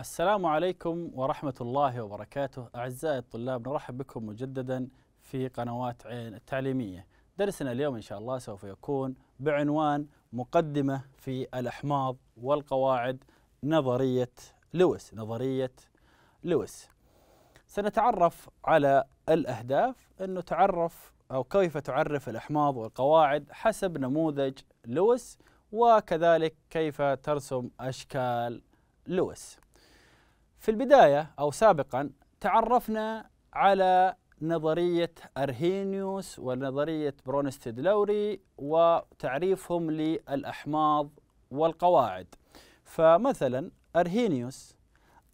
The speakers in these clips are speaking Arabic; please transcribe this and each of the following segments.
السلام عليكم ورحمة الله وبركاته أعزائي الطلاب نرحب بكم مجددا في قنوات عين التعليمية درسنا اليوم إن شاء الله سوف يكون بعنوان مقدمة في الأحماض والقواعد نظرية لويس نظرية لويس سنتعرف على الأهداف أنه تعرف أو كيف تعرف الأحماض والقواعد حسب نموذج لويس وكذلك كيف ترسم أشكال لويس في البداية أو سابقا تعرفنا على نظرية أرهينيوس ونظرية برونستيد لوري وتعريفهم للأحماض والقواعد فمثلا أرهينيوس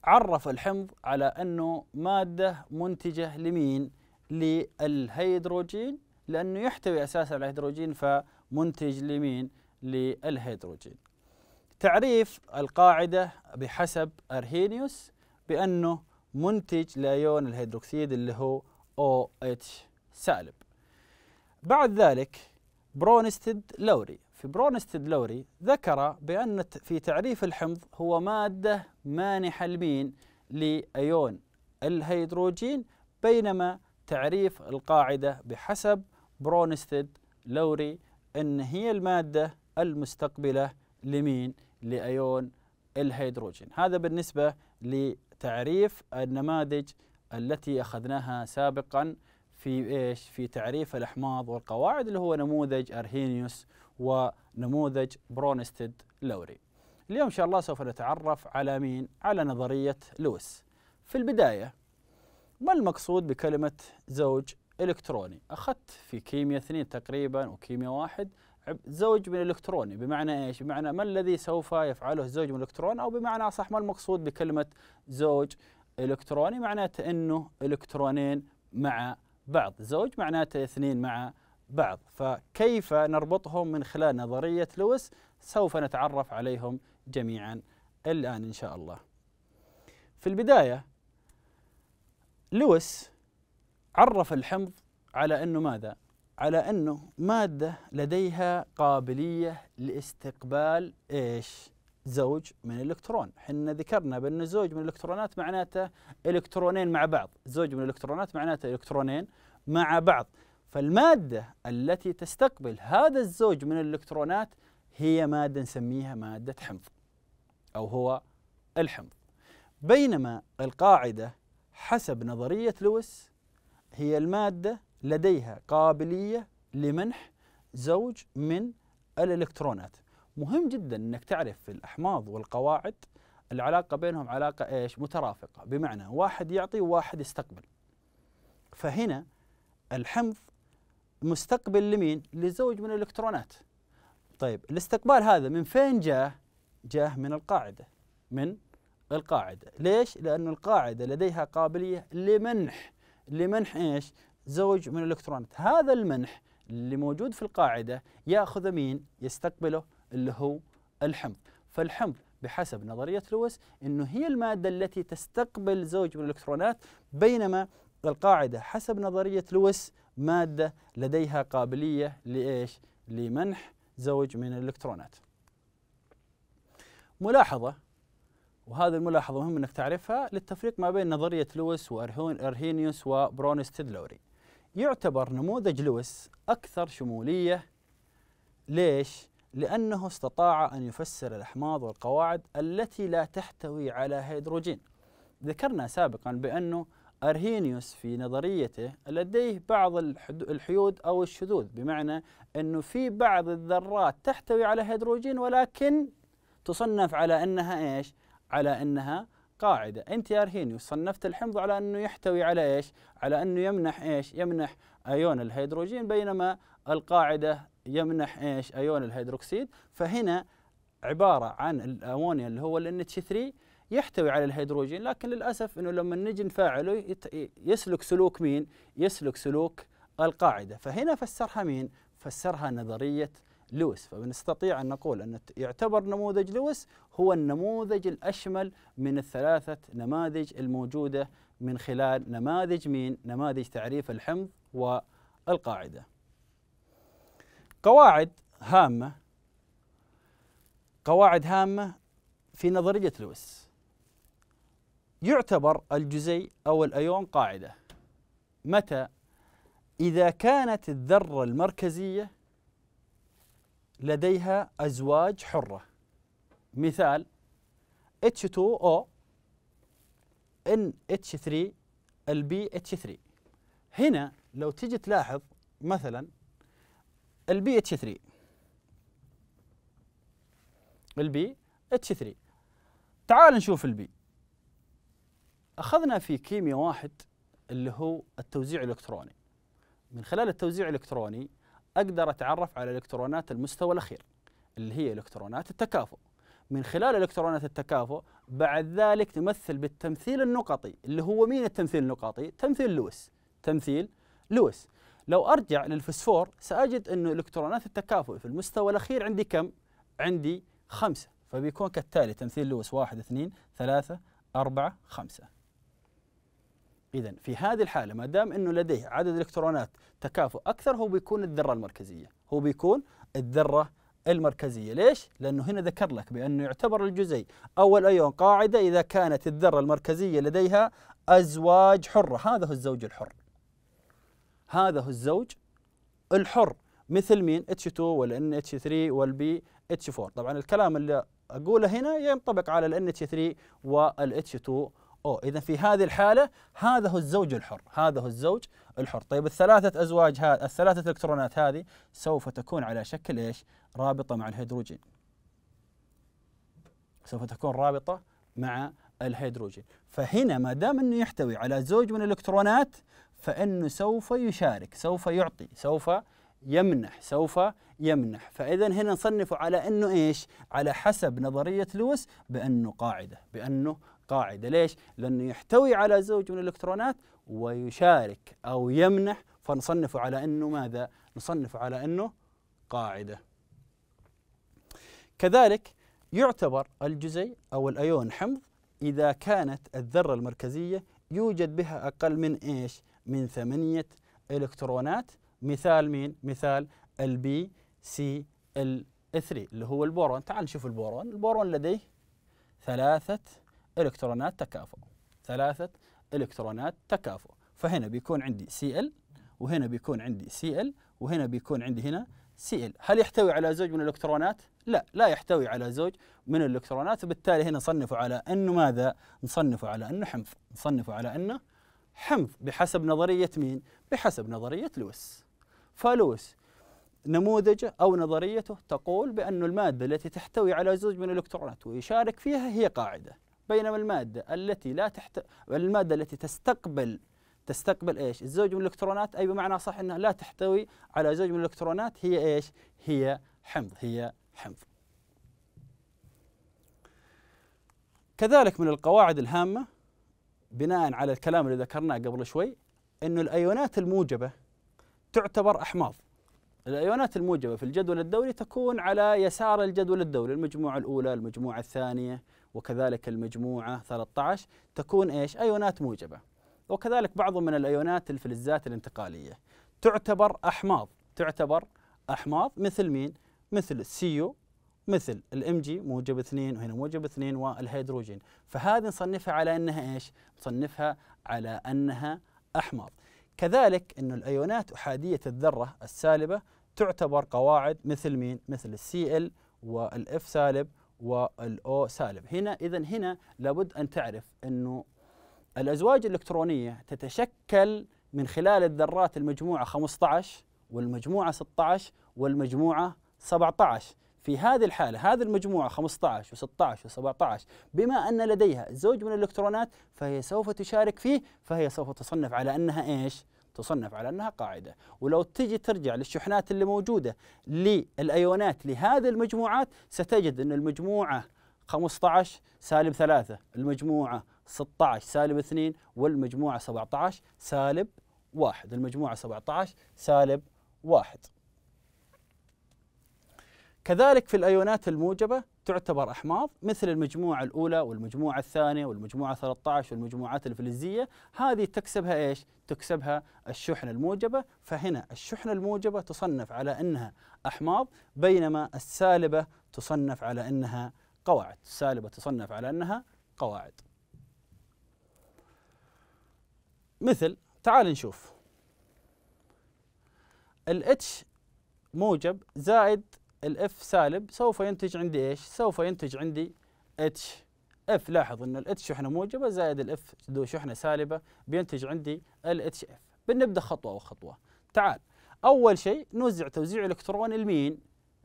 عرف الحمض على أنه مادة منتجة لمين؟ للهيدروجين لأنه يحتوي أساسا على الهيدروجين فمنتج لمين؟ للهيدروجين تعريف القاعدة بحسب أرهينيوس بأنه منتج لأيون الهيدروكسيد اللي هو OH سالب بعد ذلك برونستد لوري في برونستد لوري ذكر بأن في تعريف الحمض هو مادة مانحة لمين لأيون الهيدروجين بينما تعريف القاعدة بحسب برونستد لوري أن هي المادة المستقبلة لمين لأيون الهيدروجين هذا بالنسبة تعريف النماذج التي اخذناها سابقا في ايش؟ في تعريف الاحماض والقواعد اللي هو نموذج ارهينيوس ونموذج برونستد لوري. اليوم ان شاء الله سوف نتعرف على مين؟ على نظريه لويس. في البدايه ما المقصود بكلمه زوج الكتروني؟ اخذت في كيمياء اثنين تقريبا وكيمياء واحد زوج من الالكتروني بمعنى ايش؟ بمعنى ما الذي سوف يفعله الزوج من الالكترون او بمعنى اصح ما المقصود بكلمه زوج الكتروني معناته انه الكترونين مع بعض، زوج معناته اثنين مع بعض، فكيف نربطهم من خلال نظريه لويس سوف نتعرف عليهم جميعا الان ان شاء الله. في البدايه لويس عرف الحمض على انه ماذا؟ على أنه مادة لديها قابلية لاستقبال إيش؟ زوج من الإلكترون احنا ذكرنا بأن زوج من الإلكترونات معناته إلكترونين مع بعض زوج من الإلكترونات معناته إلكترونين مع بعض فالمادة التي تستقبل هذا الزوج من الإلكترونات هي مادة نسميها مادة حمض أو هو الحمض بينما القاعدة حسب نظرية لويس هي المادة لديها قابلية لمنح زوج من الإلكترونات مهم جدا أنك تعرف في الأحماض والقواعد العلاقة بينهم علاقة إيش مترافقة بمعنى واحد يعطي وواحد يستقبل فهنا الحمض مستقبل لمين لزوج من الإلكترونات طيب الاستقبال هذا من فين جاه جاه من القاعدة من القاعدة ليش؟ لأن القاعدة لديها قابلية لمنح لمنح إيش؟ زوج من الالكترونات هذا المنح اللي موجود في القاعده ياخذ مين يستقبله اللي هو الحمض فالحمض بحسب نظريه لويس انه هي الماده التي تستقبل زوج من الالكترونات بينما القاعده حسب نظريه لويس ماده لديها قابليه لايش لمنح زوج من الالكترونات ملاحظه وهذه الملاحظه مهم انك تعرفها للتفريق ما بين نظريه لويس وارهينيوس وبرونستد لوري يعتبر نموذج لويس أكثر شمولية ليش؟ لأنه استطاع أن يفسر الأحماض والقواعد التي لا تحتوي على هيدروجين ذكرنا سابقا بأنه أرهينيوس في نظريته لديه بعض الحيود أو الشذوذ بمعنى أنه في بعض الذرات تحتوي على هيدروجين ولكن تصنف على أنها إيش؟ على أنها قاعدة أنت يا أرهينيوس صنفت الحمض على أنه يحتوي على إيش على أنه يمنح إيش يمنح أيون الهيدروجين بينما القاعدة يمنح إيش أيون الهيدروكسيد فهنا عبارة عن الأمونيا اللي هو ال اتش 3 يحتوي على الهيدروجين لكن للأسف أنه لما نجي نفاعله يسلك سلوك مين يسلك سلوك القاعدة فهنا فسرها مين فسرها نظرية لويس فبنستطيع أن نقول أن يعتبر نموذج لويس هو النموذج الأشمل من الثلاثة نماذج الموجودة من خلال نماذج مين؟ نماذج تعريف الحمض والقاعدة قواعد هامة قواعد هامة في نظرية لويس يعتبر الجزيء أو الأيون قاعدة متى إذا كانت الذرة المركزية لديها أزواج حرة مثال H2O NH3 البي 3 هنا لو تجي تلاحظ مثلا البي اتش 3 البي اتش 3 تعال نشوف البي اخذنا في كيمياء واحد اللي هو التوزيع الالكتروني من خلال التوزيع الالكتروني اقدر اتعرف على الكترونات المستوى الاخير اللي هي الكترونات التكافؤ من خلال الكترونات التكافؤ بعد ذلك تمثل بالتمثيل النقطي اللي هو مين التمثيل النقطي تمثيل لويس تمثيل لويس لو ارجع للفسفور ساجد انه الكترونات التكافؤ في المستوى الاخير عندي كم عندي خمسة فبيكون كالتالي تمثيل لويس واحد اثنين ثلاثة أربعة خمسة إذا في هذه الحالة ما دام أنه لديه عدد إلكترونات تكافؤ أكثر هو بيكون الذرة المركزية هو بيكون الذرة المركزية ليش؟ لأنه هنا ذكر لك بأنه يعتبر الجزيء أو الأيون قاعدة إذا كانت الذرة المركزية لديها أزواج حرة هذا هو الزوج الحر هذا هو الزوج الحر مثل مين؟ H2 وال NH3 والبي H4 طبعا الكلام اللي أقوله هنا ينطبق على ال NH3 وال H2 أو إذا في هذه الحالة هذا هو الزوج الحر هذا هو الزوج الحر طيب الثلاثة أزواج هذه الثلاثة إلكترونات هذه سوف تكون على شكل إيش رابطة مع الهيدروجين سوف تكون رابطة مع الهيدروجين فهنا ما دام أنه يحتوي على زوج من الإلكترونات فإنه سوف يشارك سوف يعطي سوف يمنح سوف يمنح فإذا هنا نصنفه على أنه إيش على حسب نظرية لويس بأنه قاعدة بأنه قاعدة ليش لأنه يحتوي على زوج من الإلكترونات ويشارك أو يمنح فنصنفه على أنه ماذا نصنفه على أنه قاعدة كذلك يعتبر الجزيء أو الأيون حمض إذا كانت الذرة المركزية يوجد بها أقل من إيش من ثمانية إلكترونات مثال مين؟ مثال البي سي ال 3 اللي هو البورون تعال نشوف البورون البورون لديه ثلاثة إلكترونات تكافؤ ثلاثة إلكترونات تكافؤ فهنا بيكون عندي Cl وهنا بيكون عندي Cl وهنا بيكون عندي هنا Cl هل يحتوي على زوج من الإلكترونات؟ لا لا يحتوي على زوج من الإلكترونات وبالتالي هنا نصنفه على أنه ماذا؟ نصنفه على أنه حمض نصنفه على أنه حمض بحسب نظرية مين؟ بحسب نظرية لويس فالوس نموذجه أو نظريته تقول بأن المادة التي تحتوي على زوج من الإلكترونات ويشارك فيها هي قاعدة بينما المادة التي لا تحت المادة التي تستقبل تستقبل ايش؟ الزوج من الالكترونات اي بمعنى صح انها لا تحتوي على زوج من الالكترونات هي ايش؟ هي حمض هي حمض. كذلك من القواعد الهامه بناء على الكلام اللي ذكرناه قبل شوي انه الايونات الموجبه تعتبر أحماض الأيونات الموجبة في الجدول الدوري تكون على يسار الجدول الدوري المجموعة الأولى المجموعة الثانية وكذلك المجموعة 13 تكون إيش أيونات موجبة وكذلك بعض من الأيونات الفلزات الانتقالية تعتبر أحماض تعتبر أحماض مثل مين مثل السيو مثل الام جي موجب اثنين وهنا موجب اثنين والهيدروجين فهذه نصنفها على انها ايش؟ نصنفها على انها احماض كذلك أن الأيونات أحادية الذرة السالبة تعتبر قواعد مثل مين؟ مثل السي ال والإف سالب والأو سالب هنا إذا هنا لابد أن تعرف أنه الأزواج الإلكترونية تتشكل من خلال الذرات المجموعة 15 والمجموعة 16 والمجموعة 17 في هذه الحالة هذه المجموعة 15 و16 و17 بما أن لديها زوج من الإلكترونات فهي سوف تشارك فيه فهي سوف تصنف على أنها إيش؟ تصنف على أنها قاعدة ولو تجي ترجع للشحنات اللي موجودة للأيونات لهذه المجموعات ستجد أن المجموعة 15 سالب 3 المجموعة 16 سالب 2 والمجموعة 17 سالب 1 المجموعة 17 سالب 1 كذلك في الايونات الموجبه تعتبر احماض مثل المجموعه الاولى والمجموعه الثانيه والمجموعه 13 والمجموعات الفلزيه هذه تكسبها ايش؟ تكسبها الشحنه الموجبه فهنا الشحنه الموجبه تصنف على انها احماض بينما السالبه تصنف على انها قواعد، السالبه تصنف على انها قواعد. مثل تعال نشوف الاتش موجب زائد الاف سالب سوف ينتج عندي ايش؟ سوف ينتج عندي اتش اف لاحظ ان الاتش شحنه موجبه زائد الاف ذو شحنه سالبه بينتج عندي الاتش اف بنبدا خطوه وخطوه تعال اول شيء نوزع توزيع الكترون المين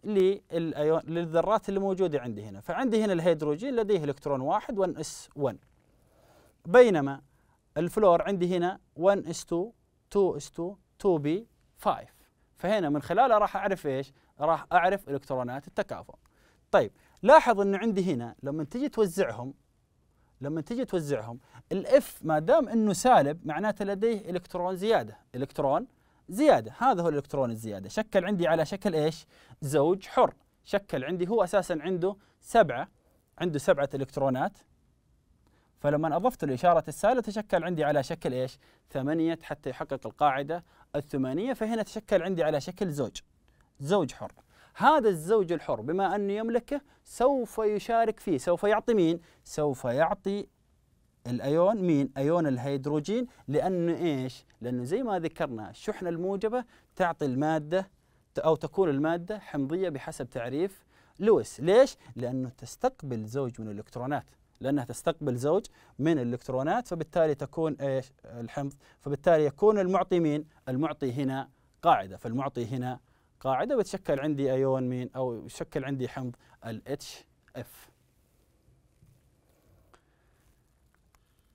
للايون للذرات اللي موجوده عندي هنا فعندي هنا الهيدروجين لديه الكترون واحد 1 اس 1 بينما الفلور عندي هنا 1 اس 2 2 اس 2 2 بي 5 فهنا من خلاله راح اعرف ايش؟ راح اعرف الكترونات التكافؤ طيب لاحظ انه عندي هنا لما تجي توزعهم لما تجي توزعهم الاف ما دام انه سالب معناته لديه الكترون زياده الكترون زياده هذا هو الالكترون الزياده شكل عندي على شكل ايش زوج حر شكل عندي هو اساسا عنده سبعه عنده سبعه الكترونات فلما اضفت الاشاره السالبه تشكل عندي على شكل ايش ثمانيه حتى يحقق القاعده الثمانيه فهنا تشكل عندي على شكل زوج زوج حر هذا الزوج الحر بما أنه يملكه سوف يشارك فيه سوف يعطي مين؟ سوف يعطي الايون مين؟ ايون الهيدروجين لانه ايش؟ لانه زي ما ذكرنا الشحنه الموجبه تعطي الماده او تكون الماده حمضيه بحسب تعريف لويس، ليش؟ لانه تستقبل زوج من الالكترونات، لانها تستقبل زوج من الالكترونات فبالتالي تكون ايش؟ الحمض، فبالتالي يكون المعطي مين؟ المعطي هنا قاعده، فالمعطي هنا قاعده بتشكل عندي ايون مين او يشكل عندي حمض الاتش اف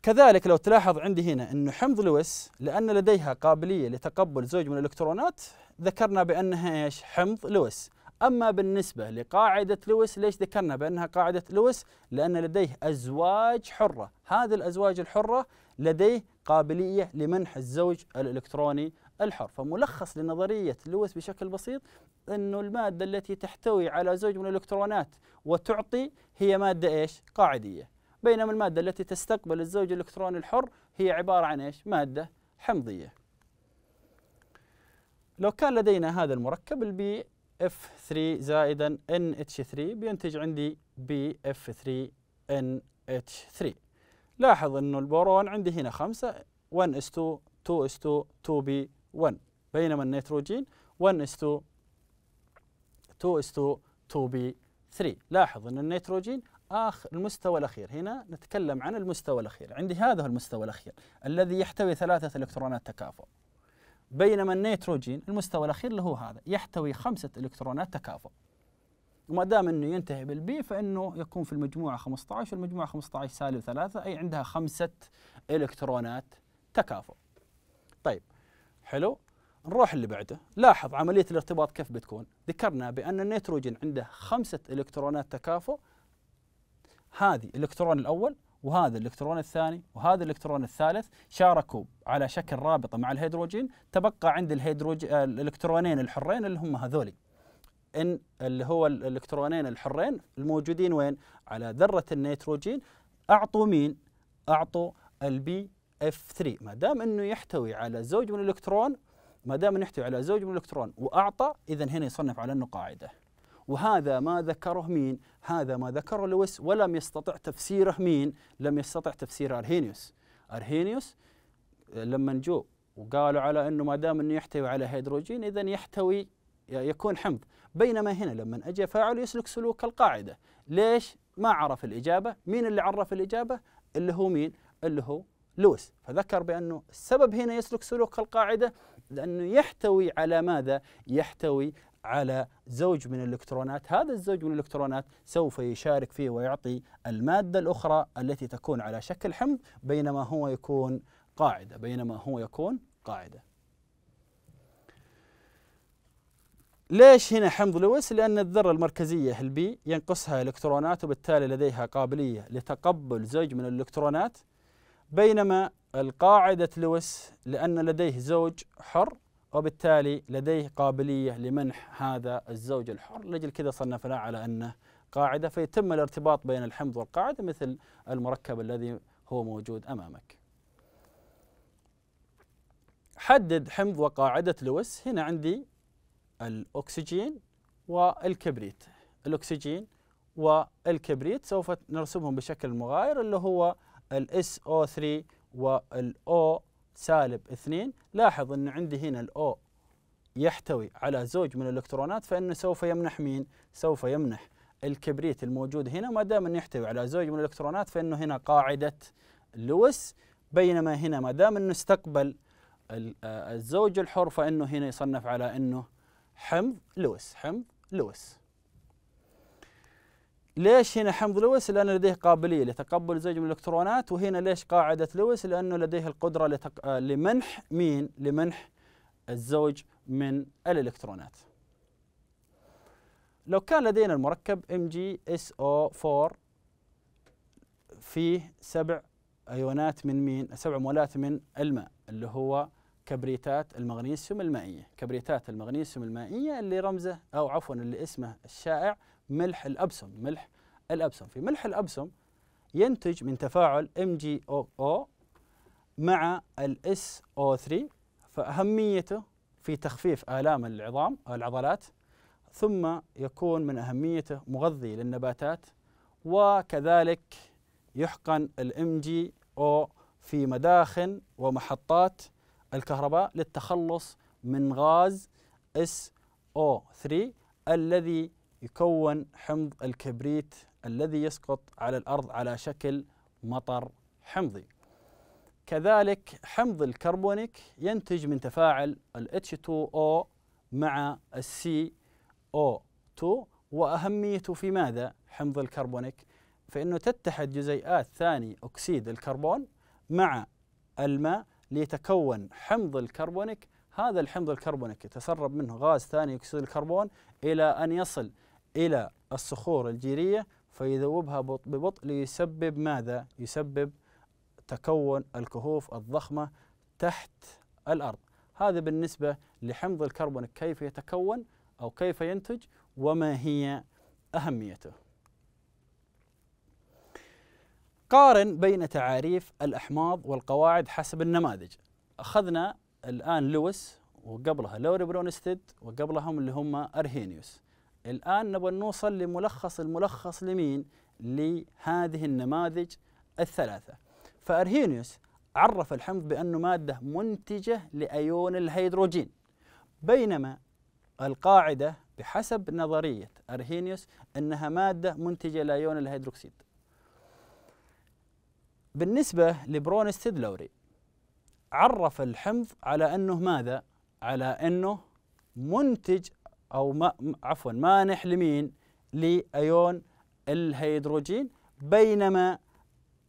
كذلك لو تلاحظ عندي هنا انه حمض لويس لان لديها قابليه لتقبل زوج من الالكترونات ذكرنا بانها ايش؟ حمض لويس. اما بالنسبه لقاعده لويس ليش ذكرنا بانها قاعده لويس؟ لان لديه ازواج حره، هذه الازواج الحره لديه قابلية لمنح الزوج الإلكتروني الحر فملخص لنظرية لويس بشكل بسيط أن المادة التي تحتوي على زوج من الإلكترونات وتعطي هي مادة إيش؟ قاعدية بينما المادة التي تستقبل الزوج الإلكتروني الحر هي عبارة عن إيش؟ مادة حمضية لو كان لدينا هذا المركب البي اف 3 زائدا ان اتش 3 بينتج عندي بي اف 3 ان اتش 3 لاحظ أنه البورون عندي هنا 5 1 اس 2 2 اس 2 2 بي 1 بينما النيتروجين 1 اس 2 2 اس 2 2 بي 3 لاحظ أن النيتروجين آخر المستوى الأخير هنا نتكلم عن المستوى الأخير عندي هذا المستوى الأخير الذي يحتوي ثلاثة إلكترونات تكافؤ بينما النيتروجين المستوى الأخير اللي هو هذا يحتوي خمسة إلكترونات تكافؤ وما دام انه ينتهي بالبي فانه يكون في المجموعه 15 والمجموعه 15 سالب 3 اي عندها خمسه الكترونات تكافؤ. طيب حلو نروح اللي بعده لاحظ عمليه الارتباط كيف بتكون ذكرنا بان النيتروجين عنده خمسه الكترونات تكافؤ هذه الالكترون الاول وهذا الالكترون الثاني وهذا الالكترون الثالث شاركوا على شكل رابطه مع الهيدروجين تبقى عند الهيدروجين الالكترونين الحرين اللي هم هذولي ان اللي هو الالكترونين الحرين الموجودين وين على ذره النيتروجين اعطوا مين اعطوا البي اف 3 ما دام انه يحتوي على زوج من الالكترون ما دام انه يحتوي على زوج من الالكترون واعطى اذا هنا يصنف على انه قاعده وهذا ما ذكره مين هذا ما ذكره لويس ولم يستطع تفسيره مين لم يستطع تفسير ارهينيوس ارهينيوس لما جو وقالوا على انه ما دام انه يحتوي على هيدروجين اذا يحتوي يكون حمض بينما هنا لما أجي فاعل يسلك سلوك القاعدة ليش ما عرف الإجابة مين اللي عرف الإجابة اللي هو مين اللي هو لويس فذكر بأنه السبب هنا يسلك سلوك القاعدة لأنه يحتوي على ماذا يحتوي على زوج من الالكترونات هذا الزوج من الالكترونات سوف يشارك فيه ويعطي المادة الأخرى التي تكون على شكل حمض بينما هو يكون قاعدة بينما هو يكون قاعدة ليش هنا حمض لويس؟ لأن الذرة المركزية البي ينقصها إلكترونات وبالتالي لديها قابلية لتقبل زوج من الإلكترونات بينما القاعدة لويس لأن لديه زوج حر وبالتالي لديه قابلية لمنح هذا الزوج الحر لأجل كذا صنفناه على أنه قاعدة فيتم الارتباط بين الحمض والقاعدة مثل المركب الذي هو موجود أمامك حدد حمض وقاعدة لويس هنا عندي الأكسجين والكبريت الأكسجين والكبريت سوف نرسمهم بشكل مغاير اللي هو ال SO3 وال O سالب 2 لاحظ أنه عندي هنا ال O يحتوي على زوج من الإلكترونات فإنه سوف يمنح مين؟ سوف يمنح الكبريت الموجود هنا ما دام انه يحتوي على زوج من الالكترونات فانه هنا قاعده لويس بينما هنا ما دام انه استقبل آه، الزوج الحر فانه هنا يصنف على انه حمض لويس حمض لويس ليش هنا حمض لويس؟ لأنه لديه قابلية لتقبل زوج من الإلكترونات وهنا ليش قاعدة لويس؟ لأنه لديه القدرة لتق... آه، لمنح مين؟ لمنح الزوج من الإلكترونات لو كان لدينا المركب MgSO4 فيه سبع أيونات من مين؟ سبع مولات من الماء اللي هو كبريتات المغنيسيوم المائية كبريتات المغنيسيوم المائية اللي رمزه أو عفوا اللي اسمه الشائع ملح الأبسم ملح الأبسم في ملح الأبسم ينتج من تفاعل او مع الاس او 3 فأهميته في تخفيف آلام العظام أو العضلات ثم يكون من أهميته مغذي للنباتات وكذلك يحقن الام جي او في مداخن ومحطات الكهرباء للتخلص من غاز SO3 الذي يكون حمض الكبريت الذي يسقط على الأرض على شكل مطر حمضي كذلك حمض الكربونيك ينتج من تفاعل ال H2O مع ال CO2 وأهميته في ماذا حمض الكربونيك فإنه تتحد جزيئات ثاني أكسيد الكربون مع الماء ليتكون حمض الكربونيك هذا الحمض الكربونيك يتسرب منه غاز ثاني أكسيد الكربون إلى أن يصل إلى الصخور الجيرية فيذوبها ببطء ليسبب ماذا؟ يسبب تكون الكهوف الضخمة تحت الأرض هذا بالنسبة لحمض الكربونيك كيف يتكون أو كيف ينتج وما هي أهميته قارن بين تعاريف الأحماض والقواعد حسب النماذج أخذنا الآن لويس وقبلها لوري برونستيد وقبلهم اللي هم أرهينيوس الآن نبغى نوصل لملخص الملخص لمين لهذه النماذج الثلاثة فأرهينيوس عرف الحمض بأنه مادة منتجة لأيون الهيدروجين بينما القاعدة بحسب نظرية أرهينيوس أنها مادة منتجة لأيون الهيدروكسيد بالنسبة لبرون ستيدلوري عرف الحمض على أنه ماذا؟ على أنه منتج أو ما عفوا مانح لمين؟ لأيون الهيدروجين بينما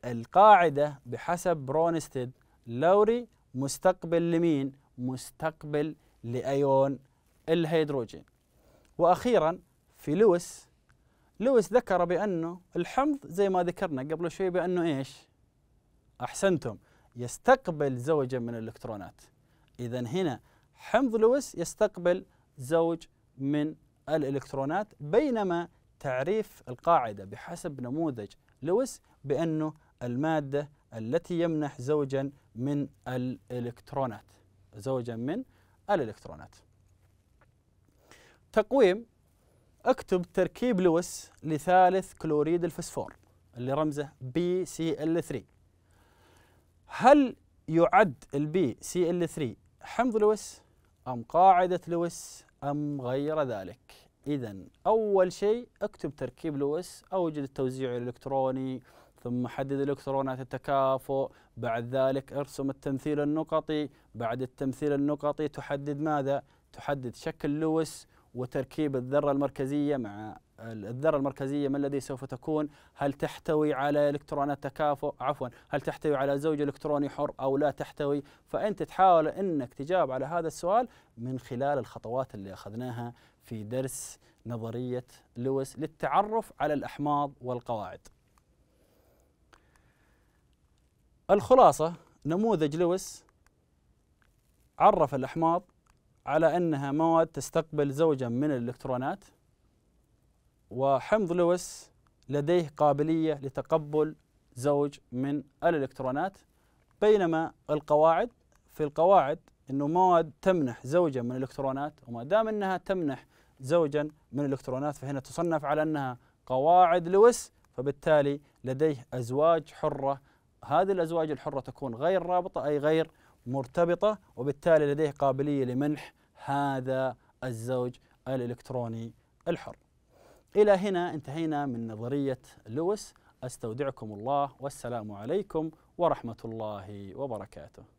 القاعدة بحسب برونستيد لوري مستقبل لمين؟ مستقبل لأيون الهيدروجين وأخيرا في لويس لويس ذكر بأنه الحمض زي ما ذكرنا قبل شوي بأنه إيش؟ أحسنتم يستقبل زوجا من الإلكترونات إذا هنا حمض لويس يستقبل زوج من الإلكترونات بينما تعريف القاعدة بحسب نموذج لويس بأنه المادة التي يمنح زوجا من الإلكترونات زوجا من الإلكترونات تقويم اكتب تركيب لويس لثالث كلوريد الفسفور اللي رمزه BCl3 هل يعد البي سي ال 3 حمض لويس ام قاعده لويس ام غير ذلك اذا اول شيء اكتب تركيب لويس اوجد التوزيع الالكتروني ثم حدد الكترونات التكافؤ بعد ذلك ارسم التمثيل النقطي بعد التمثيل النقطي تحدد ماذا تحدد شكل لويس وتركيب الذره المركزيه مع الذرة المركزية ما الذي سوف تكون هل تحتوي على إلكترونات تكافؤ عفوا هل تحتوي على زوج إلكتروني حر أو لا تحتوي فأنت تحاول أنك تجاوب على هذا السؤال من خلال الخطوات اللي أخذناها في درس نظرية لويس للتعرف على الأحماض والقواعد الخلاصة نموذج لويس عرف الأحماض على أنها مواد تستقبل زوجا من الإلكترونات وحمض لويس لديه قابلية لتقبل زوج من الإلكترونات بينما القواعد في القواعد أنه مواد تمنح زوجا من الإلكترونات وما دام أنها تمنح زوجا من الإلكترونات فهنا تصنف على أنها قواعد لويس فبالتالي لديه أزواج حرة هذه الأزواج الحرة تكون غير رابطة أي غير مرتبطة وبالتالي لديه قابلية لمنح هذا الزوج الإلكتروني الحر إلى هنا انتهينا من نظرية لويس أستودعكم الله والسلام عليكم ورحمة الله وبركاته